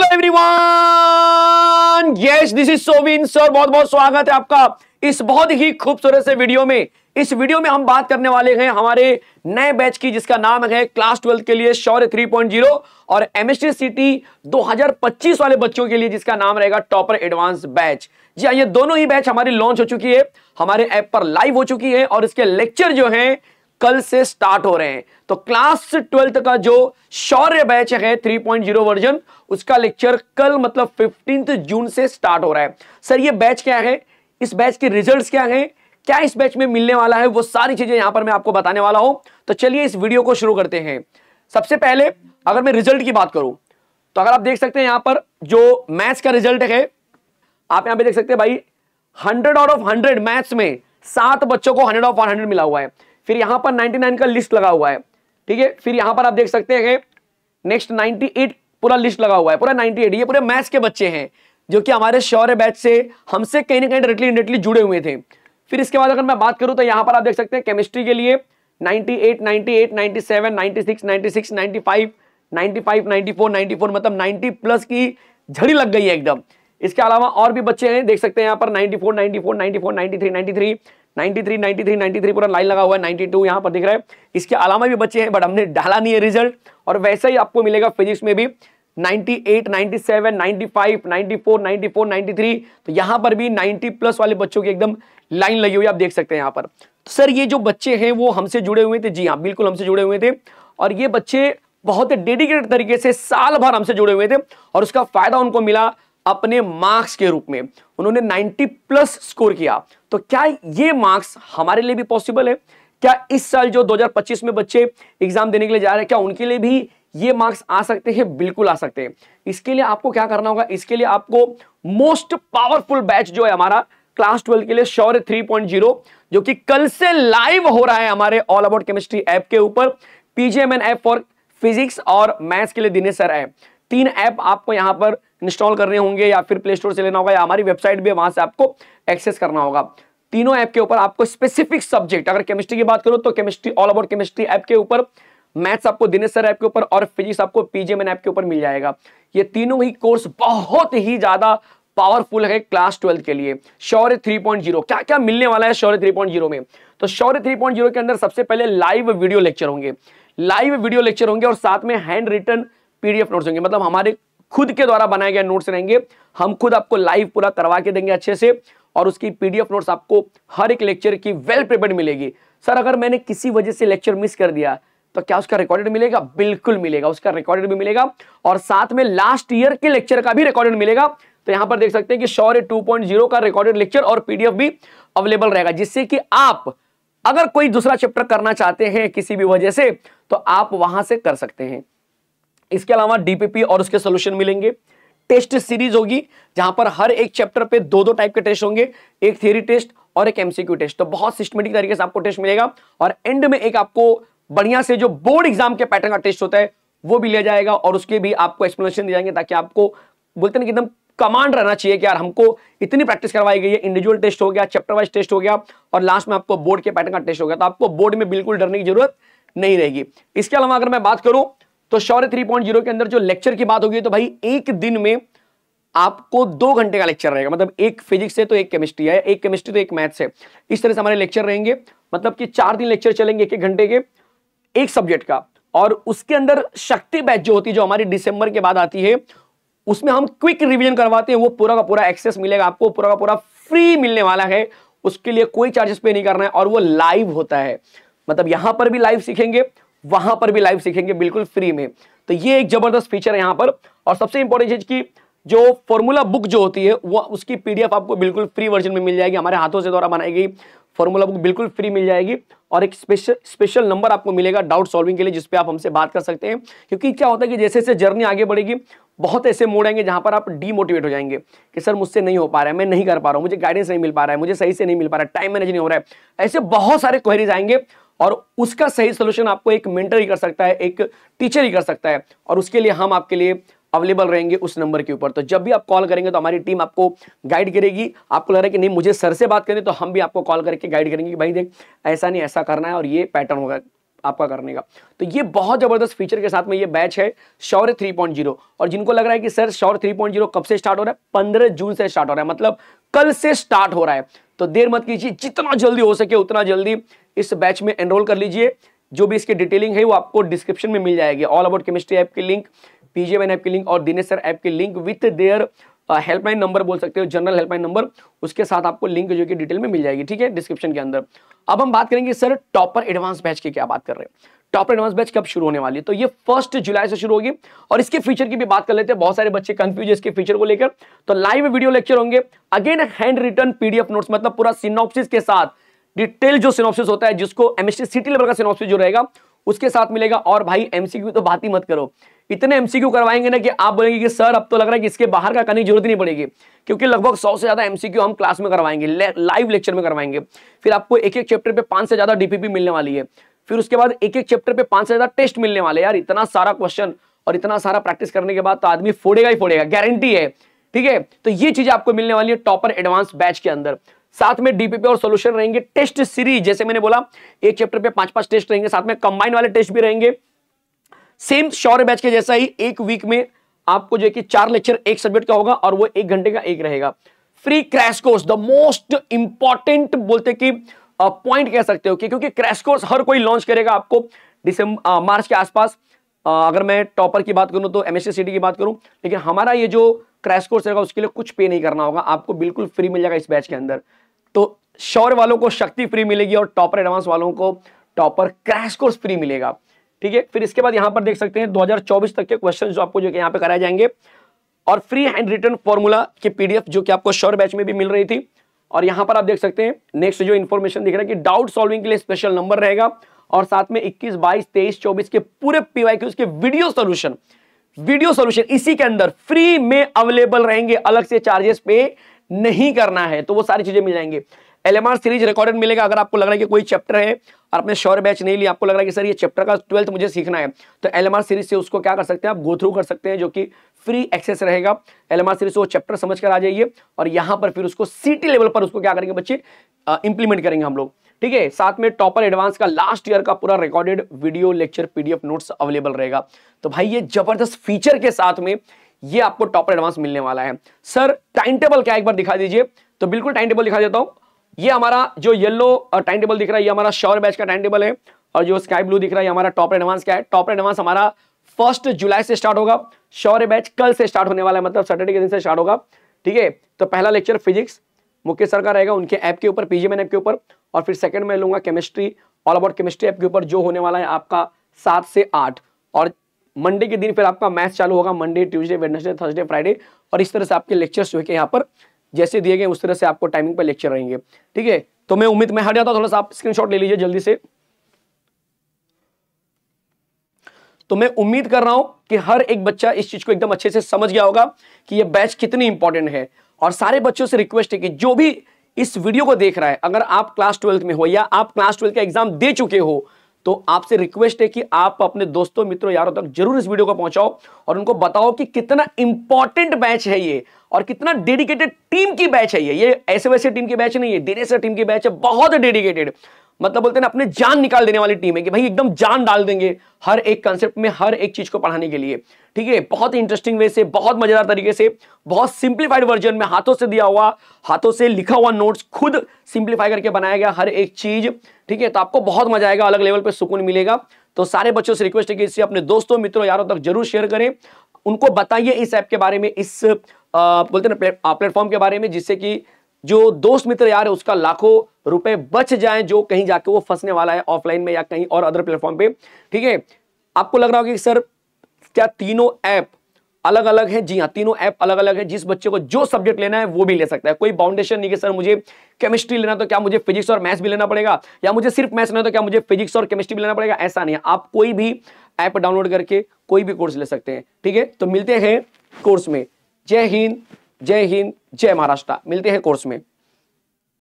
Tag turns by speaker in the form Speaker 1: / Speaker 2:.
Speaker 1: hello everyone yes this is सोविन sir बहुत बहुत स्वागत है आपका इस बहुत ही खूबसूरत से वीडियो में इस वीडियो में हम बात करने वाले हैं हमारे नए बैच की जिसका नाम है क्लास ट्वेल्थ के लिए शौर्य 3.0 और एमएसटी सिटी 2025 वाले बच्चों के लिए जिसका नाम रहेगा टॉपर एडवांस बैच जी हाँ ये दोनों ही बैच हमारी लॉन्च हो चुकी है हमारे ऐप पर लाइव हो चुकी है और इसके लेक्चर जो है कल से स्टार्ट हो रहे हैं तो क्लास ट्वेल्थ का जो शौर्य बैच है 3.0 वर्जन उसका लेक्चर कल मतलब फिफ्टींथ जून से स्टार्ट हो रहा है सर ये बैच क्या है इस बैच के रिजल्ट्स क्या है क्या इस बैच में मिलने वाला है वो सारी चीजें यहां पर मैं आपको बताने वाला हूं तो चलिए इस वीडियो को शुरू करते हैं सबसे पहले अगर मैं रिजल्ट की बात करूं तो अगर आप देख सकते हैं यहां पर जो मैथ्स का रिजल्ट है आप यहां पे देख सकते हैं भाई hundred out of hundred maths में सात बच्चों को हंड्रेड ऑफ हंड्रेड मिला हुआ है फिर यहां पर 99 का लिस्ट लगा हुआ है ठीक है फिर यहां पर आप देख सकते हैं नेक्स्ट 98 पूरा लिस्ट लगा हुआ है पूरा 98 ये पूरे मैथ्स के बच्चे हैं जो कि हमारे शौर्य बैच से हमसे कहीं ना कहीं डायरेक्टली इंडायरेक्टली जुड़े हुए थे फिर इसके बाद अगर मैं बात करूं तो यहाँ पर आप देख सकते हैं केमिस्ट्री के लिए 98, 98, 97, 96, 96, 95, 95, 94, 94 मतलब 90 प्लस की झड़ी लग गई है एकदम इसके अलावा और भी बच्चे हैं देख सकते हैं यहाँ पर 94, 94, 94, 93, 93 93 93 93 पूरा लाइन लगा हुआ है 92 यहाँ पर दिख रहा है इसके अलावा भी बच्चे हैं बट हमने डाला नहीं है रिजल्ट और वैसे ही आपको मिलेगा फिजिक्स में भी 98, 97, 95, 94, 94, 93 तो यहाँ पर भी 90 प्लस वाले बच्चों की एकदम लाइन लगी हुई आप देख सकते हैं यहाँ पर तो सर ये जो बच्चे हैं वो हमसे जुड़े हुए थे जी हाँ बिल्कुल हमसे जुड़े हुए थे और ये बच्चे बहुत डेडिकेटेड तरीके से साल भर हमसे जुड़े हुए थे और उसका फायदा उनको मिला अपने मार्क्स के रूप में उन्होंने 90 प्लस स्कोर किया तो क्या ये मार्क्स हमारे लिए भी पॉसिबल है क्या इस साल जो 2025 में बच्चे एग्जाम देने के लिए जा रहे हैं क्या उनके लिए भी ये मार्क्स आ सकते हैं बिल्कुल आ सकते हैं इसके लिए आपको क्या करना होगा इसके लिए आपको मोस्ट पावरफुल बैच जो है हमारा क्लास ट्वेल्व के लिए शौर्य थ्री जो कि कल से लाइव हो रहा है हमारे ऑल अबाउट केमिस्ट्री ऐप के ऊपर पीजीएमएन ऐप फॉर फिजिक्स और मैथ्स के लिए दिनेश सर ऐप तीन ऐप आपको यहाँ पर इंस्टॉल करने होंगे या फिर प्ले स्टोर से लेना होगा या हमारी वेबसाइट भी वहां से आपको एक्सेस करना होगा तीनों ऐप के ऊपर आपको स्पेसिफिक सब्जेक्ट अगर केमिस्ट्री की बात करो तो chemistry all about chemistry app के ऊपर मैथ्स आपको दिनेश सर ऐप के ऊपर और फिजिक्स आपको पीजीएमएन ऐप के ऊपर मिल जाएगा ये तीनों ही कोर्स बहुत ही ज़्यादा पावरफुल है क्लास ट्वेल्थ के लिए शौर्य जीरो क्या क्या मिलने वाला है शौर्य जीरो में तो शौर्य जीरो के अंदर सबसे पहले लाइव वीडियो लेक्चर होंगे लाइव वीडियो लेक्चर होंगे और साथ में हैंड रिटर्न पीडीएफ नोट्स होंगे मतलब हमारे खुद के द्वारा बनाए गए नोट्स रहेंगे हम खुद आपको लाइव पूरा करवा के देंगे अच्छे से और उसकी पीडीएफ नोट्स आपको हर एक लेक्चर की वेल प्रिपेयर मिलेगी सर अगर मैंने किसी वजह से लेक्चर मिस कर दिया तो क्या उसका रिकॉर्डेड मिलेगा बिल्कुल मिलेगा उसका रिकॉर्डेड भी मिलेगा और साथ में लास्ट ईयर के लेक्चर का भी रिकॉर्डेड मिलेगा तो यहां पर देख सकते हैं कि शौर्य 2.0 का रिकॉर्डेड लेक्चर और पीडीएफ भी अवेलेबल रहेगा जिससे कि आप अगर कोई दूसरा चैप्टर करना चाहते हैं किसी भी वजह से तो आप वहां से कर सकते हैं इसके अलावा डीपीपी और उसके सोल्यूशन मिलेंगे टेस्ट सीरीज होगी जहां पर हर एक चैप्टर पे दो दो टाइप के टेस्ट होंगे एक थियरी टेस्ट और एक एमसीक्यू टेस्ट तो बहुत सिस्टमेटिक तरीके से आपको टेस्ट मिलेगा और एंड में एक आपको बढ़िया से जो बोर्ड एग्जाम के पैटर्न का टेस्ट होता है वो भी लिया जाएगा और उसके भी आपको एक्सप्लेनेशन दिए जाएंगे ताकि आपको बोलते ना एकदम कमांड रहना चाहिए कि यार हमको इतनी प्रैक्टिस करवाई गई है इंडिविजुअल टेस्ट हो गया चैप्टर वाइज टेस्ट हो गया और लास्ट में आपको बोर्ड के पैटर्न का टेस्ट हो गया तो आपको बोर्ड में बिल्कुल डरने की जरूरत नहीं रहेगी इसके अलावा अगर मैं बात करूं तो शौर्य थ्री पॉइंट जीरो के अंदर जो लेक्चर की बात होगी तो भाई एक दिन में आपको दो घंटे का लेक्चर रहेगा मतलब एक फिजिक्स है तो एक केमिस्ट्री है एक केमिस्ट्री तो एक मैथ्स है इस तरह से हमारे लेक्चर रहेंगे मतलब कि चार दिन लेक्चर चलेंगे एक एक घंटे के एक सब्जेक्ट का और उसके अंदर शक्ति बैच जो होती है जो हमारी दिसंबर के बाद आती है उसमें हम क्विक रिविजन करवाते हैं वो पूरा का पूरा एक्सेस मिलेगा आपको पूरा का पूरा फ्री मिलने वाला है उसके लिए कोई चार्जेस पे नहीं करना है और वो लाइव होता है मतलब यहां पर भी लाइव सीखेंगे वहां पर भी लाइव सीखेंगे बिल्कुल फ्री में तो ये एक जबरदस्त फीचर है यहाँ पर और सबसे इंपॉर्टेंट चीज की जो फॉर्मूला बुक जो होती है वो उसकी पीडीएफ आपको बिल्कुल फ्री वर्जन में मिल जाएगी हमारे हाथों से द्वारा बनाई गई फॉर्मूला बुक बिल्कुल फ्री मिल जाएगी और एक स्पेशल स्पेशल नंबर आपको मिलेगा डाउट सॉल्विंग के लिए जिसपे आप हमसे बात कर सकते हैं क्योंकि क्या होता है कि जैसे जैसे जर्नी आगे बढ़ेगी बहुत ऐसे मोड आएंगे जहां पर आप डीमोटिवेट हो जाएंगे कि सर मुझसे नहीं हो पा रहा है मैं नहीं कर पा रहा हूँ मुझे गाइडेंस नहीं मिल पा रहा है मुझे सही से नहीं मिल पा रहा है टाइम मैनेज नहीं हो रहा है ऐसे बहुत सारे क्वेरीज आएंगे और उसका सही सोल्यूशन आपको एक मेंटर ही कर सकता है एक टीचर ही कर सकता है और उसके लिए हम आपके लिए अवेलेबल रहेंगे उस नंबर के ऊपर तो जब भी आप कॉल करेंगे तो हमारी टीम आपको गाइड करेगी आपको लग रहा है कि नहीं मुझे सर से बात करनी तो हम भी आपको कॉल करके गाइड करेंगे कि भाई देख ऐसा नहीं ऐसा करना है और ये पैटर्न होगा आपका करने का तो ये बहुत ज़बरदस्त फीचर के साथ में ये बैच है शौर्य जीरो और जिनको लग रहा है कि सर शौर्य जीरो कब से स्टार्ट हो रहा है पंद्रह जून से स्टार्ट हो रहा है मतलब कल से स्टार्ट हो रहा है तो देर मत कीजिए जितना जल्दी हो सके उतना जल्दी इस बैच में एनरोल कर लीजिए जो भी इसकी डिटेलिंग है वो आपको डिस्क्रिप्शन में मिल जाएगी ऑल अबाउट केमिस्ट्री ऐप की लिंक पीजीएवन ऐप की लिंक और दिनेश सर ऐप की link with their helpline number बोल सकते हो जनरल हेल्पलाइन नंबर उसके साथ आपको लिंक जो कि डिटेल में मिल जाएगी ठीक है डिस्क्रिप्शन के अंदर अब हम बात करेंगे सर टॉपर एडवांस बैच की क्या बात कर रहे हैं टॉप एडवांस बैच कब शुरू होने वाली है तो ये फर्स्ट जुलाई से शुरू होगी और इसके फीचर की भी बात कर लेते हैं बहुत सारे बच्चे कंफ्यूज है इसके फीचर को लेकर तो लाइव वीडियो लेक्चर होंगे again handwritten PDF notes मतलब पूरा सिनोप्सिस के साथ डिटेल जो सिनोप्सिस होता है जिसको एमएससी सिटी लेवल का सिनोप्सिस जो रहेगा उसके साथ मिलेगा और भाई एमसीक्यू तो बात ही मत करो इतने एमसीक्यू करवाएंगे ना कि आप बोलेंगे कि सर अब तो लग रहा है कि इसके बाहर का करने की जरूरत नहीं पड़ेगी क्योंकि लगभग सौ से ज्यादा एमसीक्यू हम क्लास में करवाएंगे लाइव लेक्चर में करवाएंगे फिर आपको एक एक चैप्टर पे पांच से ज्यादा डीपीपी मिलने वाली है फिर उसके बाद एक एक चैप्टर पे पांच हजार टेस्ट मिलने वाले यार इतना सारा क्वेश्चन और इतना सारा प्रैक्टिस करने के बाद तो आदमी फोड़ेगा ही फोड़ेगा गारंटी है ठीक है तो ये चीज आपको मिलने वाली है टॉपर एडवांस बैच के अंदर साथ में डीपीपी और सोल्यूशन रहेंगे टेस्ट सीरीज जैसे मैंने बोला एक चैप्टर पे पांच पांच टेस्ट रहेंगे साथ में कंबाइन वाले टेस्ट भी रहेंगे सेम शौर्य बैच के जैसा ही एक वीक में आपको जो है कि चार लेक्चर एक सब्जेक्ट का होगा और वो एक घंटे का एक रहेगा free crash course the most important बोलते कि पॉइंट कह सकते हो कि क्योंकि क्रैश कोर्स हर कोई लॉन्च करेगा आपको दिसंबर मार्च के आसपास अगर मैं टॉपर की बात करूं तो एम की बात करूं लेकिन हमारा ये जो क्रैश कोर्स रहेगा उसके लिए कुछ पे नहीं करना होगा आपको बिल्कुल फ्री मिल जाएगा इस बैच के अंदर तो शौर्य वालों को शक्ति फ्री मिलेगी और टॉपर एडवांस वालों को टॉपर क्रैश कोर्स फ्री मिलेगा ठीक है फिर इसके बाद यहाँ पर देख सकते हैं दो तक के क्वेश्चन जो आपको जो यहाँ पे कराए जाएंगे और फ्री हैंड रिटर्न फॉर्मूला की पीडीएफ जो कि आपको शोर बैच में भी मिल रही थी और यहां पर आप देख सकते हैं नेक्स्ट जो इन्फॉर्मेशन दिख रहा है कि डाउट सॉल्विंग के लिए स्पेशल नंबर रहेगा और साथ में 21, 22, 23, 24 के पूरे पीवाई के वीडियो सोल्यूशन वीडियो सोल्यूशन इसी के अंदर फ्री में अवेलेबल रहेंगे अलग से चार्जेस पे नहीं करना है तो वो सारी चीजें मिल जाएंगे एलएमआर सीरीज रिकॉर्डेड मिलेगा अगर आपको लग रहा है कि कोई चैप्टर है और अपने श्योर बैच नहीं लिया आपको लग रहा है कि सर ये चैप्टर का ट्वेल्थ मुझे सीखना है तो एल सीरीज से उसको क्या कर सकते हैं आप गो थ्रू कर सकते हैं जो कि फ्री एक्सेस रहेगा एल सीरीज से वो चैप्टर समझ कर आ जाइए और यहाँ पर फिर उसको सिटी लेवल पर उसको क्या करेंगे बच्चे इंप्लीमेंट करेंगे हम लोग ठीक है साथ में टॉपर एडवांस का लास्ट ईयर का पूरा recorded video lecture PDF notes available रहेगा तो भाई ये जबरदस्त फीचर के साथ में ये आपको टॉपर एडवांस मिलने वाला है सर टाइम टेबल क्या एक बार दिखा दीजिए तो बिल्कुल टाइम टेबल दिखा देता हूँ ये हमारा जो येलो टाइम टेबल दिख रहा है ये हमारा श्योर बैच का टाइम टेबल है और जो स्काई ब्लू दिख रहा है हमारा टॉप एडवांस का है टॉप एडवांस हमारा फर्स्ट जुलाई से स्टार्ट होगा शौर्य बैच कल से स्टार्ट होने वाला है मतलब सैटरडे के दिन से स्टार्ट होगा ठीक है तो पहला लेक्चर फिजिक्स मुख्य सर का रहेगा उनके ऐप के ऊपर पीजीएम ऐप के ऊपर और फिर सेकंड में लूंगा chemistry all about chemistry app के ऊपर जो होने वाला है आपका सात से आठ और मंडे के दिन फिर आपका मैथ चालू होगा Monday Tuesday Wednesday Thursday Friday और इस तरह से आपके लेक्चर्स जो है यहाँ पर जैसे दिए गए उस तरह से आपको टाइमिंग पर लेक्चर रहेंगे ठीक है तो मैं उम्मीद में हट जाता हूँ थोड़ा सा आप स्क्रीनशॉट ले लीजिए जल्दी से तो मैं उम्मीद कर रहा हूं कि हर एक बच्चा इस चीज को एकदम अच्छे से समझ गया होगा कि ये बैच कितनी इंपॉर्टेंट है और सारे बच्चों से रिक्वेस्ट है कि जो भी इस वीडियो को देख रहा है अगर आप क्लास ट्वेल्थ में हो या आप क्लास ट्वेल्थ का एग्जाम दे चुके हो तो आपसे रिक्वेस्ट है कि आप अपने दोस्तों मित्रों यारों तक जरूर इस वीडियो को पहुंचाओ और उनको बताओ कि कितना इंपॉर्टेंट बैच है ये और कितना डेडिकेटेड टीम की बैच है ये ये ऐसे वैसे टीम की बैच नहीं है दिनेश टीम की बैच है बहुत डेडिकेटेड मतलब बोलते हैं ना अपने जान निकाल देने वाली टीम है कि भाई एकदम जान डाल देंगे हर एक कंसेप्ट में हर एक चीज को पढ़ाने के लिए ठीक है बहुत ही इंटरेस्टिंग वे से बहुत मजेदार तरीके से बहुत सिंप्लीफाइड वर्जन में हाथों से दिया हुआ हाथों से लिखा हुआ नोट्स खुद सिंप्लीफाई करके बनाया गया हर एक चीज ठीक है तो आपको बहुत मजा आएगा अलग लेवल पर सुकून मिलेगा तो सारे बच्चों से रिक्वेस्ट है कि इसे अपने दोस्तों मित्रों यारों तक जरूर शेयर करें उनको बताइए इस ऐप के बारे में इस आ, बोलते ना प्लेटफॉर्म के बारे में जिससे कि जो दोस्त मित्र यार है उसका लाखों रुपए बच जाए जो कहीं जाके वो फंसने वाला है ऑफलाइन में या कहीं और अदर प्लेटफॉर्म पे ठीक है आपको लग रहा होगा कि सर क्या तीनों ऐप अलग अलग है जी हाँ तीनों ऐप अलग अलग है जिस बच्चे को जो सब्जेक्ट लेना है वो भी ले सकता है कोई बाउंडेशन नहीं कि सर मुझे केमिस्ट्री लेना तो क्या मुझे फिजिक्स और मैथ्स भी लेना पड़ेगा या मुझे सिर्फ मैथ्स लेना तो क्या मुझे फिजिक्स और केमिस्ट्री भी लेना पड़ेगा ऐसा नहीं है आप कोई भी ऐप डाउनलोड करके कोई भी कोर्स ले सकते हैं ठीक है तो मिलते हैं कोर्स में जय हिंद जय हिंद जय महाराष्ट्र मिलते हैं कोर्स में